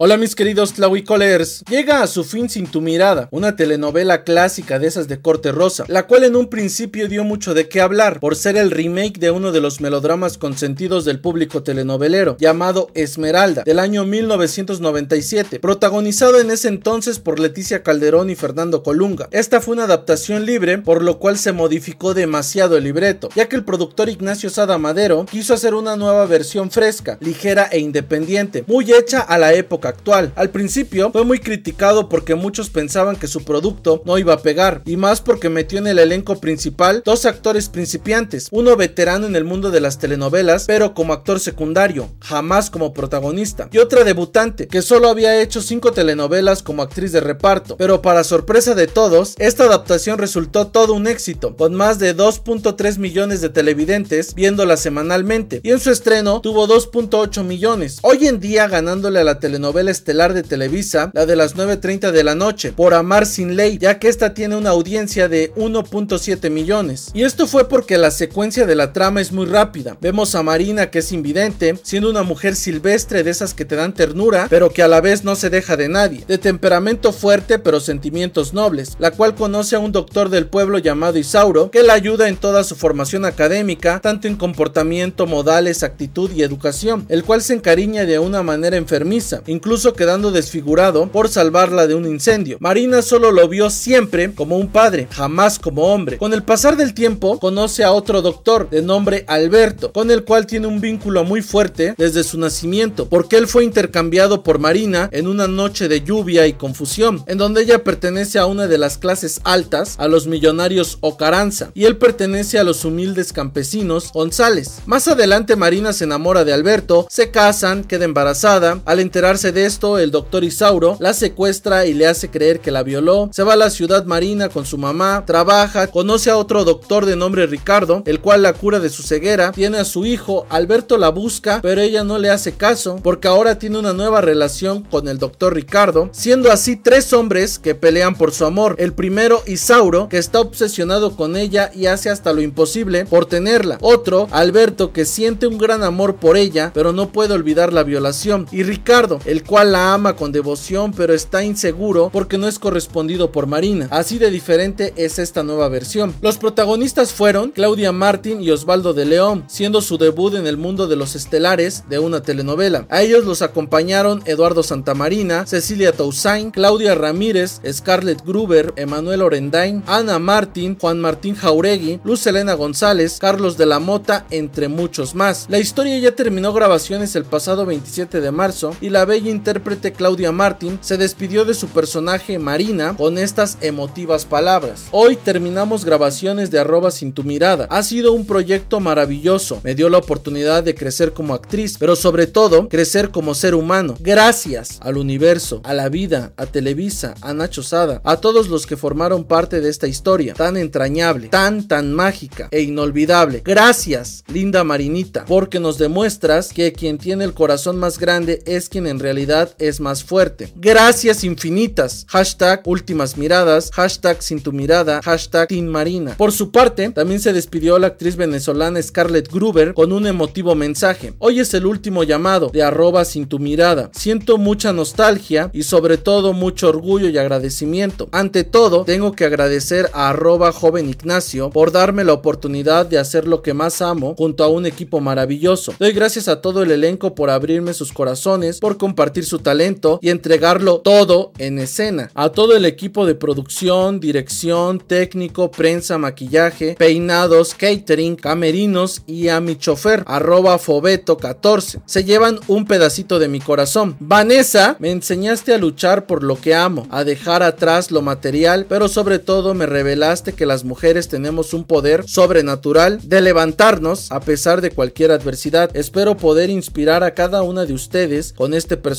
Hola mis queridos Tlawicolers llega a su fin sin tu mirada, una telenovela clásica de esas de corte rosa, la cual en un principio dio mucho de qué hablar por ser el remake de uno de los melodramas consentidos del público telenovelero, llamado Esmeralda, del año 1997, protagonizado en ese entonces por Leticia Calderón y Fernando Colunga. Esta fue una adaptación libre, por lo cual se modificó demasiado el libreto, ya que el productor Ignacio Sada Madero quiso hacer una nueva versión fresca, ligera e independiente, muy hecha a la época actual. Al principio fue muy criticado porque muchos pensaban que su producto no iba a pegar, y más porque metió en el elenco principal dos actores principiantes, uno veterano en el mundo de las telenovelas, pero como actor secundario, jamás como protagonista, y otra debutante, que solo había hecho cinco telenovelas como actriz de reparto. Pero para sorpresa de todos, esta adaptación resultó todo un éxito, con más de 2.3 millones de televidentes viéndola semanalmente, y en su estreno tuvo 2.8 millones, hoy en día ganándole a la telenovela estelar de Televisa, la de las 9.30 de la noche, por Amar sin ley, ya que esta tiene una audiencia de 1.7 millones. Y esto fue porque la secuencia de la trama es muy rápida. Vemos a Marina que es invidente, siendo una mujer silvestre de esas que te dan ternura, pero que a la vez no se deja de nadie, de temperamento fuerte pero sentimientos nobles, la cual conoce a un doctor del pueblo llamado Isauro, que la ayuda en toda su formación académica, tanto en comportamiento, modales, actitud y educación, el cual se encariña de una manera enfermiza, incluso incluso quedando desfigurado por salvarla de un incendio. Marina solo lo vio siempre como un padre, jamás como hombre. Con el pasar del tiempo, conoce a otro doctor de nombre Alberto, con el cual tiene un vínculo muy fuerte desde su nacimiento, porque él fue intercambiado por Marina en una noche de lluvia y confusión, en donde ella pertenece a una de las clases altas, a los millonarios Ocaranza, y él pertenece a los humildes campesinos González. Más adelante Marina se enamora de Alberto, se casan, queda embarazada, al enterarse de esto, el doctor Isauro la secuestra y le hace creer que la violó. Se va a la ciudad marina con su mamá, trabaja, conoce a otro doctor de nombre Ricardo, el cual la cura de su ceguera. Tiene a su hijo, Alberto la busca, pero ella no le hace caso porque ahora tiene una nueva relación con el doctor Ricardo, siendo así tres hombres que pelean por su amor. El primero, Isauro, que está obsesionado con ella y hace hasta lo imposible por tenerla. Otro, Alberto, que siente un gran amor por ella, pero no puede olvidar la violación. Y Ricardo, el cual la ama con devoción, pero está inseguro porque no es correspondido por Marina. Así de diferente es esta nueva versión. Los protagonistas fueron Claudia Martín y Osvaldo de León, siendo su debut en el mundo de los estelares de una telenovela. A ellos los acompañaron Eduardo Santamarina, Cecilia Toussaint, Claudia Ramírez, Scarlett Gruber, Emanuel Orendain, Ana Martín, Juan Martín Jauregui, Luz Elena González, Carlos de la Mota, entre muchos más. La historia ya terminó grabaciones el pasado 27 de marzo y la bella intérprete Claudia Martin se despidió de su personaje Marina con estas emotivas palabras. Hoy terminamos grabaciones de arroba sin tu mirada. Ha sido un proyecto maravilloso. Me dio la oportunidad de crecer como actriz, pero sobre todo crecer como ser humano. Gracias al universo, a la vida, a Televisa, a Nacho Sada, a todos los que formaron parte de esta historia tan entrañable, tan, tan mágica e inolvidable. Gracias, linda Marinita, porque nos demuestras que quien tiene el corazón más grande es quien en realidad es más fuerte. Gracias infinitas. Hashtag últimas miradas. Hashtag sin tu mirada. Hashtag Marina. Por su parte, también se despidió la actriz venezolana Scarlett Gruber con un emotivo mensaje. Hoy es el último llamado de arroba sin tu mirada. Siento mucha nostalgia y sobre todo mucho orgullo y agradecimiento. Ante todo, tengo que agradecer a arroba joven Ignacio por darme la oportunidad de hacer lo que más amo junto a un equipo maravilloso. Doy gracias a todo el elenco por abrirme sus corazones, por compartir su talento y entregarlo todo en escena. A todo el equipo de producción, dirección, técnico, prensa, maquillaje, peinados, catering, camerinos y a mi chofer, fobeto14. Se llevan un pedacito de mi corazón. Vanessa, me enseñaste a luchar por lo que amo, a dejar atrás lo material, pero sobre todo me revelaste que las mujeres tenemos un poder sobrenatural de levantarnos a pesar de cualquier adversidad. Espero poder inspirar a cada una de ustedes con este personaje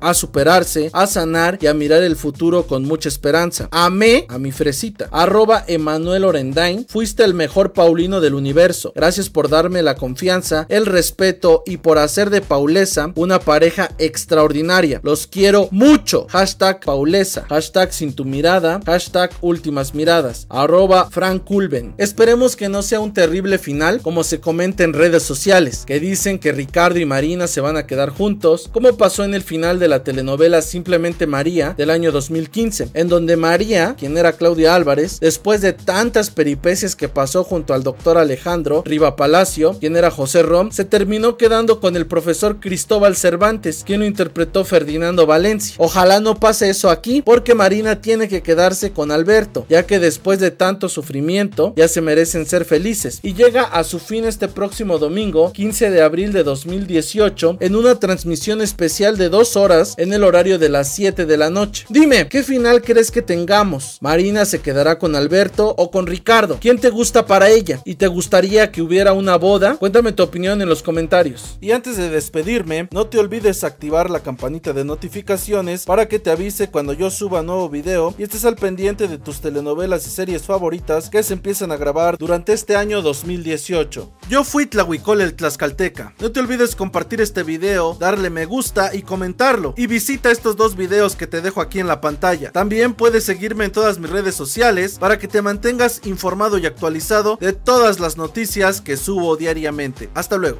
a superarse, a sanar y a mirar el futuro con mucha esperanza. Amé a mi fresita. Arroba Emanuel Orendain. Fuiste el mejor Paulino del universo. Gracias por darme la confianza, el respeto y por hacer de Paulesa una pareja extraordinaria. Los quiero mucho. Hashtag Paulesa. Hashtag sin tu mirada. Hashtag últimas miradas. Arroba Frank Culben. Esperemos que no sea un terrible final como se comenta en redes sociales, que dicen que Ricardo y Marina se van a quedar juntos, como pasó en el final de la telenovela Simplemente María del año 2015, en donde María, quien era Claudia Álvarez, después de tantas peripecias que pasó junto al doctor Alejandro Riva Palacio, quien era José Rom, se terminó quedando con el profesor Cristóbal Cervantes, quien lo interpretó Ferdinando Valencia. Ojalá no pase eso aquí, porque Marina tiene que quedarse con Alberto, ya que después de tanto sufrimiento ya se merecen ser felices y llega a su fin este próximo domingo 15 de abril de 2018 en una transmisión especial de dos horas en el horario de las 7 de la noche. Dime, ¿qué final crees que tengamos? ¿Marina se quedará con Alberto o con Ricardo? ¿Quién te gusta para ella? ¿Y te gustaría que hubiera una boda? Cuéntame tu opinión en los comentarios. Y antes de despedirme, no te olvides activar la campanita de notificaciones para que te avise cuando yo suba nuevo video y estés al pendiente de tus telenovelas y series favoritas que se empiezan a grabar durante este año 2018. Yo fui Tlahuicol el Tlaxcalteca. No te olvides compartir este video, darle me gusta y comentarlo. Y visita estos dos videos que te dejo aquí en la pantalla. También puedes seguirme en todas mis redes sociales para que te mantengas informado y actualizado de todas las noticias que subo diariamente. Hasta luego.